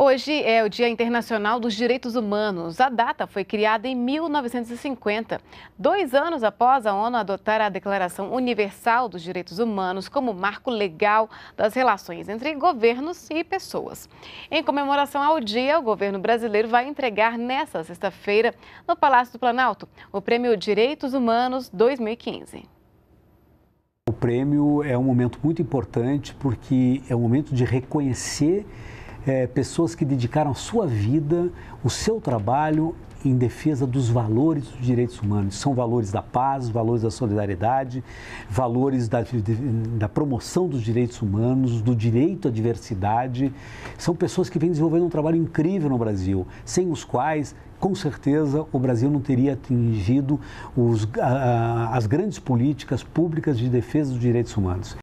Hoje é o Dia Internacional dos Direitos Humanos. A data foi criada em 1950, dois anos após a ONU adotar a Declaração Universal dos Direitos Humanos como marco legal das relações entre governos e pessoas. Em comemoração ao dia, o governo brasileiro vai entregar nesta sexta-feira, no Palácio do Planalto, o Prêmio Direitos Humanos 2015. O prêmio é um momento muito importante porque é um momento de reconhecer é, pessoas que dedicaram a sua vida, o seu trabalho em defesa dos valores dos direitos humanos. São valores da paz, valores da solidariedade, valores da, da promoção dos direitos humanos, do direito à diversidade. São pessoas que vêm desenvolvendo um trabalho incrível no Brasil, sem os quais com certeza o Brasil não teria atingido os, as grandes políticas públicas de defesa dos direitos humanos.